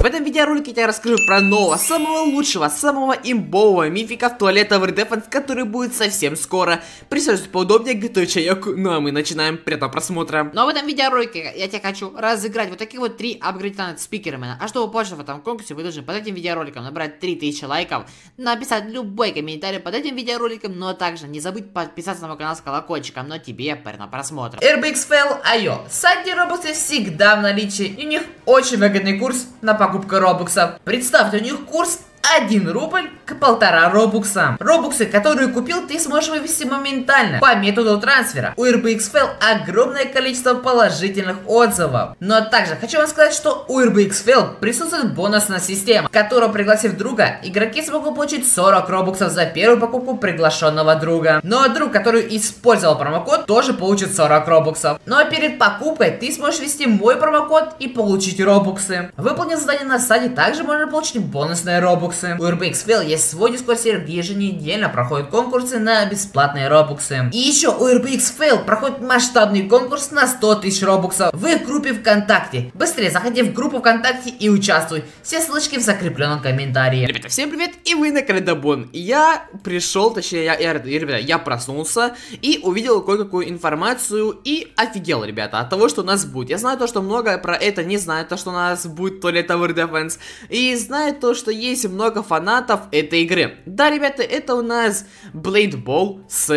В этом видеоролике я тебе расскажу про нового, самого лучшего, самого имбового мифика в туалета в Redefense, который будет совсем скоро. Присаживайся поудобнее, готовь чайок, ну а мы начинаем приятного просмотра. Ну а в этом видеоролике я тебе хочу разыграть вот такие вот три апгрейда над спикерами. А чтобы больше в этом конкурсе, вы должны под этим видеороликом набрать 3000 лайков, написать любой комментарий под этим видеороликом, но также не забудь подписаться на мой канал с колокольчиком, но тебе приятного просмотра. AirBX Fail.io. Сайт, роботы всегда в наличии, и у них очень выгодный курс на покупку покупка робокса. Представьте, у них курс 1 рубль к полтора робуксам. Робуксы, которые купил, ты сможешь вывести моментально по методу трансфера. У RBXFL огромное количество положительных отзывов. Но ну, а также хочу вам сказать, что у RBXFL присутствует бонусная система, которую пригласив друга, игроки смогут получить 40 робуксов за первую покупку приглашенного друга. Но ну, а друг, который использовал промокод, тоже получит 40 робуксов. Но ну, а перед покупкой ты сможешь ввести мой промокод и получить робуксы. Выполнив задание на сайте, также можно получить бонусные робуксы робоксы. У RBX Fail есть свой дискурсер, где еженедельно проходят конкурсы на бесплатные робоксы. И еще у RBX Fail проходит масштабный конкурс на 100 тысяч робоксов в группе ВКонтакте. Быстрее заходи в группу ВКонтакте и участвуй. Все ссылочки в закрепленном комментарии. Ребята, всем привет, и вы на Кредобон. Я пришел, точнее, я, я, ребята, я проснулся и увидел кое-какую информацию и офигел, ребята, от того, что у нас будет. Я знаю то, что многое про это не знаю, то, что у нас будет то ли Tower Defense, и знаю то, что есть много много фанатов этой игры. Да, ребята, это у нас Blade Ball с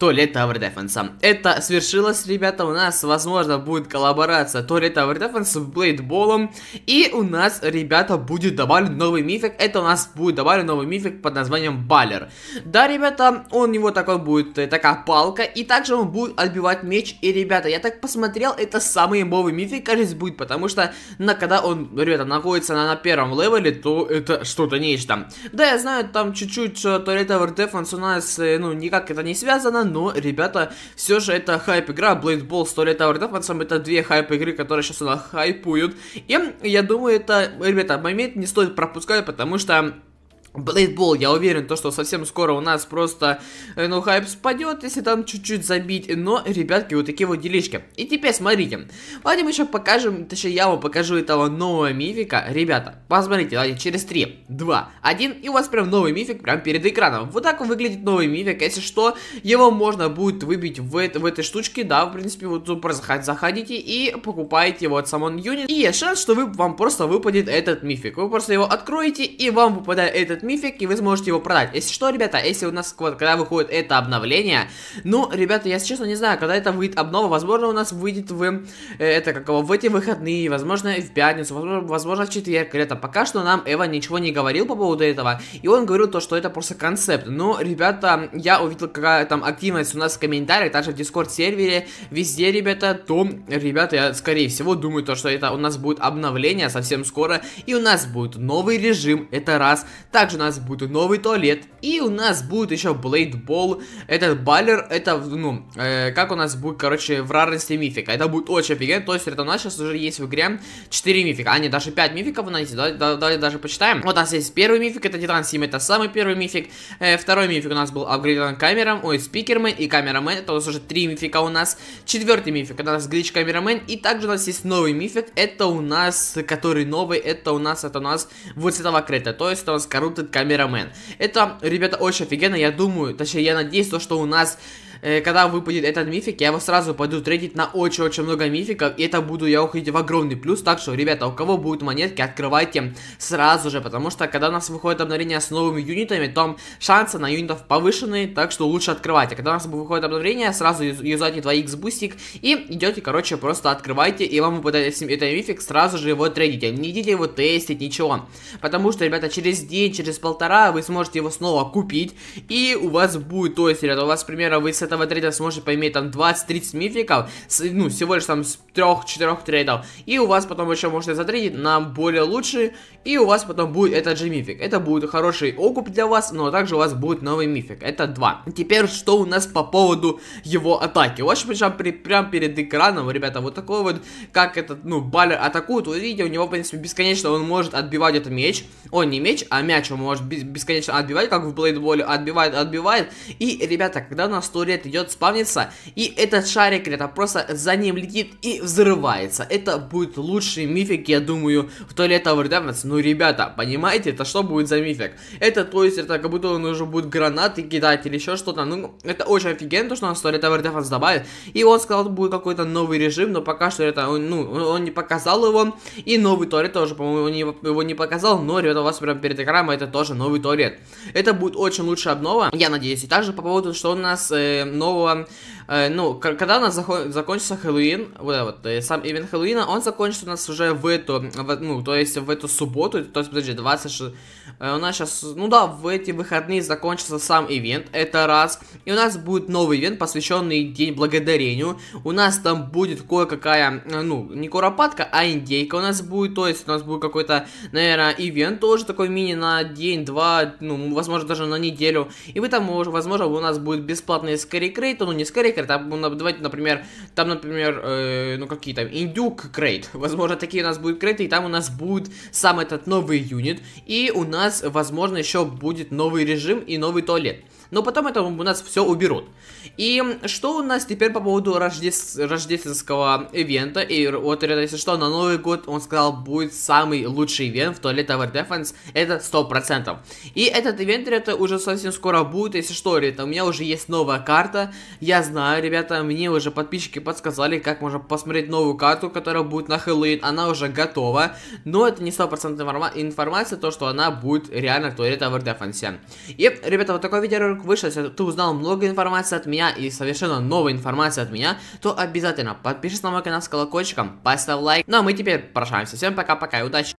то ли Tower Defense. Это свершилось, ребята, у нас, возможно, будет коллаборация То ли Tower Defense с Блейдболом, и у нас, ребята, будет добавлен новый мифик, это у нас будет добавлен новый мифик под названием Баллер. Да, ребята, у него такой будет, э, такая палка, и также он будет отбивать меч, и, ребята, я так посмотрел, это самый имбовый мифик, кажется, будет, потому что, на, когда он, ребята, находится на, на первом левеле, то это что-то нечто. Да, я знаю, там чуть-чуть Туалет э, Tower Defense у нас, э, ну, никак это не связано, но, ребята, все же это хайп-игра, Blade Ball, 100 лет Tower Defense, это две хайп-игры, которые сейчас у нас хайпуют, и я думаю, это, ребята, момент не стоит пропускать, потому что Блейдбол, я уверен, то, что совсем скоро у нас просто, э, ну, хайп спадет, если там чуть-чуть забить, но, ребятки, вот такие вот делишки. И теперь смотрите, давайте мы еще покажем, точнее, я вам покажу этого нового мифика. Ребята, посмотрите, давайте, через 3, 2, 1, и у вас прям новый мифик прямо перед экраном. Вот так вот выглядит новый мифик, если что, его можно будет выбить в, это, в этой штучке, да, в принципе, вот тут просто заходите и покупаете его от самон юнит. И есть шанс, что вы, вам просто выпадет этот мифик, вы просто его откроете, и вам выпадает этот этот мифик, и вы сможете его продать. Если что, ребята, если у нас, вот, когда выходит это обновление, ну, ребята, я, честно, не знаю, когда это выйдет обнова, возможно, у нас выйдет в, э, это, какого в эти выходные, возможно, в пятницу, возможно, возможно в четверг, ребята, пока что нам Эва ничего не говорил по поводу этого, и он говорил то, что это просто концепт, но, ребята, я увидел, какая там активность у нас в комментариях, также в дискорд-сервере, везде, ребята, то, ребята, я, скорее всего, думаю, то, что это у нас будет обновление совсем скоро, и у нас будет новый режим, это раз, так также у нас будет новый туалет. И у нас будет еще Блейдбол. Этот баллер, это, ну, э, как у нас будет, короче, в рарности мифика. Это будет очень офигенно. То есть, это у нас сейчас уже есть в игре 4 мифика. А, нет, даже 5 мификов у Давайте, давайте даже почитаем. Вот у нас есть первый мифик, это Титан 7, это самый первый мифик. Э, второй мифик у нас был апгрейдован камерам ой, спикермен и камерамен. Это уже 3 мифика у нас. Четвертый мифик, это у нас глич камерамен. И также у нас есть новый мифик, это у нас, который новый, это у нас, это у нас вот с этого крета. То есть, это у нас коррупция этот камерамен. Это, ребята, очень офигенно, я думаю, точнее, я надеюсь, то, что у нас э, когда выпадет этот мифик, я его сразу пойду трейдить на очень-очень много мификов, и это буду я уходить в огромный плюс, так что, ребята, у кого будут монетки, открывайте сразу же, потому что, когда у нас выходит обновление с новыми юнитами, там шансы на юнитов повышены, так что лучше открывайте. А когда у нас выходит обновление, сразу юз юзайте 2x бустик и идете, короче, просто открывайте, и вам выпадает этот мифик, сразу же его трейдите. Не идите его тестить, ничего. Потому что, ребята, через день, через полтора вы сможете его снова купить, и у вас будет, то есть, ребята, у вас, примерно, вы с этого трейда сможете поиметь там 20-30 мификов, с, ну, всего лишь там с 3-4 трейдов, и у вас потом еще можете затрейдить на более лучшие, и у вас потом будет этот же мифик. Это будет хороший окуп для вас, но также у вас будет новый мифик, это 2. Теперь, что у нас по поводу его атаки. У вас причем при, прям перед экраном, ребята, вот такой вот, как этот, ну, баллер атакует, вы видите, у него, в принципе, бесконечно он может отбивать этот меч, он не меч, а мяч он может бесконечно отбивать, как в блейдболе, отбивает, отбивает, и, ребята, когда у нас 100 опять идет спавниться, и этот шарик это просто за ним летит и взрывается. Это будет лучший мифик, я думаю, в Toilet Tower Ну, ребята, понимаете, это что будет за мифик? Это, то есть, это как будто он уже будет гранаты кидать или еще что-то. Ну, это очень офигенно, то, что он в Toilet Tower добавит. И он сказал, что будет какой-то новый режим, но пока что это, ну, он не показал его. И новый туалет тоже, по-моему, его не показал, но, ребята, у вас прям перед экраном это тоже новый туалет. Это будет очень лучшая обнова, я надеюсь. И также по поводу, что у нас э, нового... Э, ну, когда у нас закончится Хэллоуин, вот, вот э, сам ивент Хэллоуина, он закончится у нас уже в эту, в, ну, то есть в эту субботу, то есть, подожди, 26... Э, у нас сейчас, ну да, в эти выходные закончится сам ивент, это раз. И у нас будет новый ивент, посвященный День Благодарению. У нас там будет кое-какая, э, ну, не куропатка, а индейка у нас будет, то есть у нас будет какой-то, наверное, ивент тоже такой мини на день, два, ну, возможно, даже на неделю. И вы там, возможно, у нас будет бесплатный скрин скорее крейт, ну не скорее крейт, а давайте, например, там, например, э, ну какие там, индюк крейт, возможно, такие у нас будут крейты, и там у нас будет сам этот новый юнит, и у нас, возможно, еще будет новый режим и новый туалет но потом это у нас все уберут. И что у нас теперь по поводу рожде... рождественского ивента, и вот это, если что, на Новый год он сказал, будет самый лучший ивент в Туалет Tower Defense, это 100%. И этот ивент, ребята, уже совсем скоро будет, если что, ребята, у меня уже есть новая карта, я знаю, ребята, мне уже подписчики подсказали, как можно посмотреть новую карту, которая будет на Хэллоуин, она уже готова, но это не 100% информация, то, что она будет реально в Туалет Tower Defense. И, ребята, вот такой видеоролик ролик вышел, если ты узнал много информации от меня и совершенно новой информации от меня, то обязательно подпишись на мой канал с колокольчиком, поставь лайк. Ну а мы теперь прощаемся. Всем пока-пока и удачи!